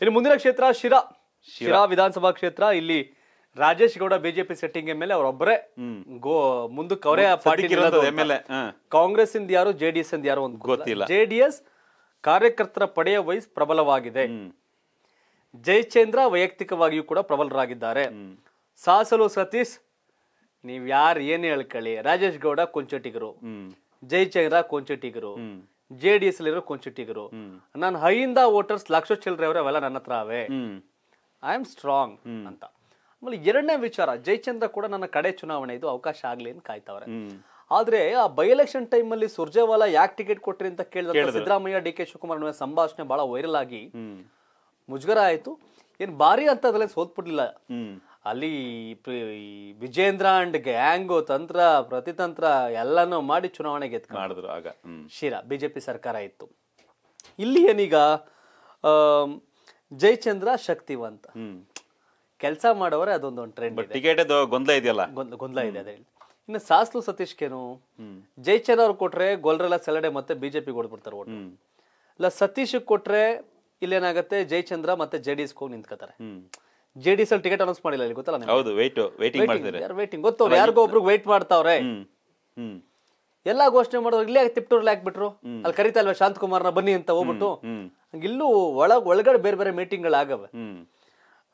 ಇನ್ನು ಮುಂದಿನ ಕ್ಷೇತ್ರ ಶಿರಾ ಶಿರಾ ವಿಧಾನಸಭಾ ಕ್ಷೇತ್ರ ಇಲ್ಲಿ ರಾಜೇಶ್ ಗೌಡ ಬಿಜೆಪಿ ಸೆಟ್ಟಿಂಗ್ ಮೇಲೆ ಅವರೊಬ್ಬರೇ ಗೋ ಮುಂದಕ್ಕೆ ಪಾರ್ಟಿ ಕಾಂಗ್ರೆಸ್ ಇಂದ ಯಾರು ಜೆಡಿಎಸ್ ಇಂದ ಯಾರು ಗೊತ್ತಿಲ್ಲ ಜೆಡಿಎಸ್ ಕಾರ್ಯಕರ್ತರ ಪಡೆಯ ವಯಸ್ ಪ್ರಬಲವಾಗಿದೆ ಜಯಚಂದ್ರ ವೈಯಕ್ತಿಕವಾಗಿಯೂ ಕೂಡ ಪ್ರಬಲರಾಗಿದ್ದಾರೆ ಸಾಸಲು ಸತೀಶ್ ನೀವ್ ಯಾರು ಏನ್ ಹೇಳ್ಕೊಳ್ಳಿ ರಾಜೇಶ್ ಗೌಡ ಕೊಂಚಟಿಗರು ಜಯಚಂದ್ರ ಕೊಂಚಟಿಗರು ಜೆ ಡಿ ಎಸ್ ಅಲ್ಲಿರೋ ಕೊಂಚಿಟ್ಟಿಗರು ನಾನು ಹೈಯಿಂದ ವೋಟರ್ಸ್ ಲಕ್ಷ ಚಿಲ್ಲರೆ ಅವರೇ ಅವೆಲ್ಲ ನನ್ನ ಹತ್ರ ಅವೇ ಐ ಆಮ್ ಸ್ಟ್ರಾಂಗ್ ಅಂತ ಆಮೇಲೆ ಎರಡನೇ ವಿಚಾರ ಜಯಚಂದ್ರ ಕೂಡ ನನ್ನ ಕಡೆ ಚುನಾವಣೆ ಇದು ಅವಕಾಶ ಆಗ್ಲಿ ಅಂತ ಕಾಯ್ತವ್ರೆ ಆದ್ರೆ ಆ ಬೈ ಎಲೆಕ್ಷನ್ ಟೈಮ್ ಅಲ್ಲಿ ಸುರ್ಜೇವಾಲಾ ಯಾಕೆ ಟಿಕೆಟ್ ಕೊಟ್ರಿ ಅಂತ ಕೇಳಿದ ಸಿದ್ದರಾಮಯ್ಯ ಡಿ ಕೆ ಶಿವಕುಮಾರ್ ನಡುವೆ ಸಂಭಾಷಣೆ ಬಹಳ ವೈರಲ್ ಆಗಿ ಮುಜುಗರ ಆಯ್ತು ಏನ್ ಅಂತ ಅದ್ರಲ್ಲಿ ಸೋತ್ಬಿಡ್ಲಿಲ್ಲ ಅಲ್ಲಿ ವಿಜೇಂದ್ರ ಅಂಡ್ ಗ್ಯಾಂಗು ತಂತ್ರ ಪ್ರತಿತಂತ್ರ ಎಲ್ಲನೂ ಮಾಡಿ ಚುನಾವಣೆ ಮಾಡಿದ್ರು ಆಗ ಶಿರಾ ಬಿಜೆಪಿ ಸರ್ಕಾರ ಇತ್ತು ಇಲ್ಲಿ ಏನೀಗ ಜಯಚಂದ್ರ ಶಕ್ತಿವಂತ ಕೆಲಸ ಮಾಡೋರೆ ಅದೊಂದು ಟ್ರೆಂಡ್ ಟಿಕೆಟ್ ಗೊಂದಲ ಇದೆಯಲ್ಲ ಗೊಂದಲ ಇದೆ ಅದೇ ಇನ್ನು ಸಾಸ್ಲು ಸತೀಶ್ಗೇನು ಜಯಚಂದ್ರ ಅವ್ರು ಕೊಟ್ರೆ ಗೊಲ್ರೆಲ್ಲ ಸೆಲಡೆ ಮತ್ತೆ ಬಿಜೆಪಿ ಕೊಡ್ಬಿಡ್ತಾರೆ ಓಟ್ ಇಲ್ಲ ಸತೀಶ್ ಕೊಟ್ರೆ ಇಲ್ಲೇನಾಗತ್ತೆ ಜಯಚಂದ್ರ ಮತ್ತೆ ಜೆಡಿಎಸ್ ಡಿ ಎಸ್ಗೆ ಹೋಗಿ ನಿಂತ್ಕೋತಾರೆ ಜೆ ಡಿ ಟಿಕೆಟ್ ಅನೌನ್ಸ್ ಮಾಡಿಲ್ಲ ಇಲ್ಲಿ ಗೊತ್ತಲ್ಲ ಹೌದು ವೆಯ್ಟ್ ವೇಟಿಂಗ್ ಮಾಡ್ತಿದ್ದಾರೆ ವೇಟಿಂಗ್ ಗೊತ್ತವ್ರು ಯಾರಿಗೋ ಒಬ್ರಿಗೆ ವೇಟ್ ಮಾಡ್ತಾವ್ರೆ ಹ್ಮ್ ಎಲ್ಲಾ ಘೋಷಣೆ ಮಾಡೋರು ಇಲ್ಲೇ ತಿಪ್ಟೂರ್ಲಿ ಹಾಕ್ಬಿಟ್ರು ಅಲ್ಲಿ ಕರಿತಾ ಅಲ್ವಾ ಶಾಂತಕುಮಾರ್ನ ಬನ್ನಿ ಅಂತ ಹೋಗ್ಬಿಟ್ಟು ಇಲ್ಲೂ ಒಳಗ್ ಒಳಗಡೆ ಬೇರೆ ಬೇರೆ ಮೀಟಿಂಗ್ ಹ್ಮ್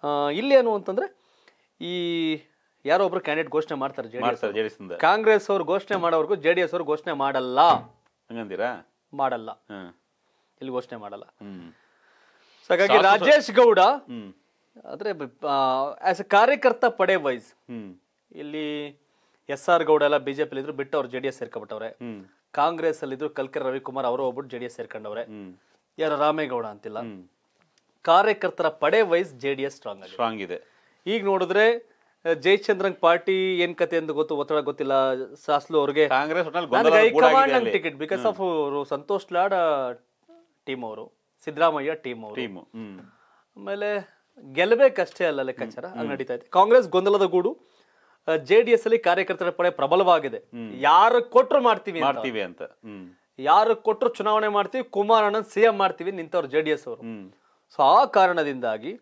ಆ, ಇಲ್ಲಿ ಏನು ಅಂತಂದ್ರೆ ಈ ಯಾರೋ ಒಬ್ರು ಕ್ಯಾಂಡಿಡೇಟ್ ಘೋಷಣೆ ಮಾಡ್ತಾರೆ ಜೆ ಮಾಡ್ತಾರೆ ಜೆಡಿಎಸ್ ಇಂದ ಕಾಂಗ್ರೆಸ್ ಅವ್ರು ಘೋಷಣೆ ಮಾಡೋವರೆಗೂ ಜೆ ಡಿ ಎಸ್ ಅವ್ರು ಘೋಷಣೆ ಮಾಡಲ್ಲ ಹಂಗಂತೀರಾ ಮಾಡಲ್ಲ ಹ್ಮ್ ಇಲ್ಲಿ ಘೋಷಣೆ ಮಾಡಲ್ಲ ಹಾಗಾಗಿ ರಾಜೇಶ್ ಗೌಡ ಆದರೆ ಆ್ಯಸ್ ಎ ಕಾರ್ಯಕರ್ತ ಪಡೆ ವೈಸ್ ಇಲ್ಲಿ ಎಸ್ ಆರ್ ಗೌಡ ಎಲ್ಲ ಬಿಜೆಪಿ ಇದ್ರು ಬಿಟ್ಟು ಅವ್ರು ಜೆ ಡಿ ಎಸ್ ಸೇರ್ಕೊಬಿಟ್ಟವ್ರೆ ಕಾಂಗ್ರೆಸ್ ಅಲ್ಲಿ ಇದ್ರು ಕಲ್ಕರ್ ರವಿಕುಮಾರ್ ಅವರು ಹೋಗ್ಬಿಟ್ಟು ಜೆ ಡಿ ಎಸ್ ಸೇರ್ಕೊಂಡವ್ರೆ ಯಾರ ರಾಮೇಗೌಡ ಅಂತಿಲ್ಲ ಕಾರ್ಯಕರ್ತರ ಪಡೆ wise J D S strong strong ಇದೆ ಈಗ ನೋಡಿದ್ರೆ ಜಯಚಂದ್ರನ್ ಪಾರ್ಟಿ ಏನ್ ಕತೆ ಅಂತ ಗೊತ್ತು ಒತ್ತಡ ಗೊತ್ತಿಲ್ಲ ಸಾಸ್ಲು ಅವ್ರಿಗೆ Congress ticket because of Santosh Lad team ಅವರು ಸಿದ್ದರಾಮಯ್ಯ ಟೀಮ್ ಅವರು ಆಮೇಲೆ ಗೆಲ್ಲಬೇಕಷ್ಟೇ ಅಲ್ಲ ಲೆಕ್ಕಾಚಾರ ನಡೀತಾ ಇದೆ ಕಾಂಗ್ರೆಸ್ ಗೊಂದಲದ ಗೂಡು ಜೆ ಡಿ ಎಸ್ ಅಲ್ಲಿ ಕಾರ್ಯಕರ್ತರ ಪಡೆ ಪ್ರಬಲವಾಗಿದೆ ಯಾರು ಕೊಟ್ರು ಮಾಡ್ತೀವಿ ಮಾಡ್ತೀವಿ ಅಂತ ಯಾರು ಕೊಟ್ರು ಚುನಾವಣೆ ಮಾಡ್ತೀವಿ ಕುಮಾರಣ್ಣ ಸಿಎಂ ಮಾಡ್ತೀವಿ ನಿಂತವ್ರು ಜೆ ಡಿ ಎಸ್ ಅವರು ಸೊ ಆ ಕಾರಣದಿಂದಾಗಿ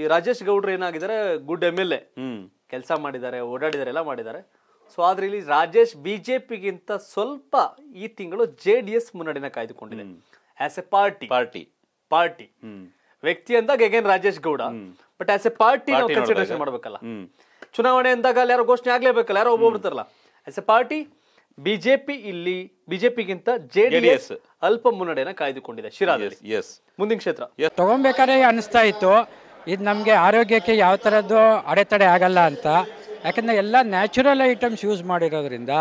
ಈ ರಾಜೇಶ್ ಗೌಡ್ರು ಏನಾಗಿದ್ದಾರೆ ಗುಡ್ ಎಮ್ ಎಲ್ ಎ ಕೆಲಸ ಮಾಡಿದ್ದಾರೆ ಓಡಾಡಿದ್ದಾರೆ ಎಲ್ಲ ಮಾಡಿದ್ದಾರೆ ಸೊ ಆದ್ರೆ ಇಲ್ಲಿ ರಾಜೇಶ್ ಬಿಜೆಪಿಗಿಂತ ಸ್ವಲ್ಪ ಈ ತಿಂಗಳು ಜೆ ಡಿ ಎಸ್ ಮುನ್ನಡೆನ ಕಾಯ್ದುಕೊಂಡಿದೆ as a party party party ವ್ಯಕ್ತಿ ಅಂದಾಗ again Rajesh Gowda but as a party ನಾವು ಕನ್ಸಿಡರೇಷನ್ ಮಾಡ್ಬೇಕಲ್ಲ ಚುನಾವಣೆ ಅಂದಾಗ ಅಲ್ಲಿ ಯಾರೋ ಘೋಷಣೆ ಆಗ್ಲೇಬೇಕಲ್ಲ ಯಾರೋ ಒಬ್ಬೊಬ್ರು ಆಸ್ ಎ ಪಾರ್ಟಿ ಬಿಜೆಪಿ ಇಲ್ಲಿ ಬಿಜೆಪಿಗಿಂತ ಜೆಡಿಎಸ್ ಅಲ್ಪ ಮುನ್ನಡೆಯನ್ನು ಕಾಯ್ದುಕೊಂಡಿದೆ ಶಿರಾದಲ್ಲಿ ಎಸ್ ಮುಂದಿನ ಕ್ಷೇತ್ರ ತಗೊಬೇಕಾದ್ರೆ ಅನಿಸ್ತಾ ಇತ್ತು ಇದು ನಮಗೆ ಆರೋಗ್ಯಕ್ಕೆ ಯಾವ ಥರದ್ದು ಅಡೆತಡೆ ಆಗಲ್ಲ ಅಂತ ಯಾಕಂದರೆ ಎಲ್ಲ ನ್ಯಾಚುರಲ್ ಐಟಮ್ಸ್ ಯೂಸ್ ಮಾಡಿರೋದ್ರಿಂದ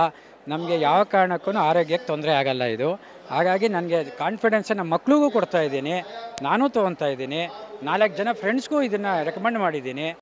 ನಮಗೆ ಯಾವ ಕಾರಣಕ್ಕೂ ಆರೋಗ್ಯಕ್ಕೆ ತೊಂದರೆ ಆಗಲ್ಲ ಇದು ಹಾಗಾಗಿ ನನಗೆ ಕಾನ್ಫಿಡೆನ್ಸ್ ನಮ್ಮ ಮಕ್ಳಿಗೂ ಕೊಡ್ತಾ ಇದ್ದೀನಿ ನಾನು ತೊಗೊತಾ ಇದ್ದೀನಿ ನಾಲ್ಕು ಜನ ಫ್ರೆಂಡ್ಸ್ಗೂ ಇದನ್ನು ರೆಕಮೆಂಡ್ ಮಾಡಿದ್ದೀನಿ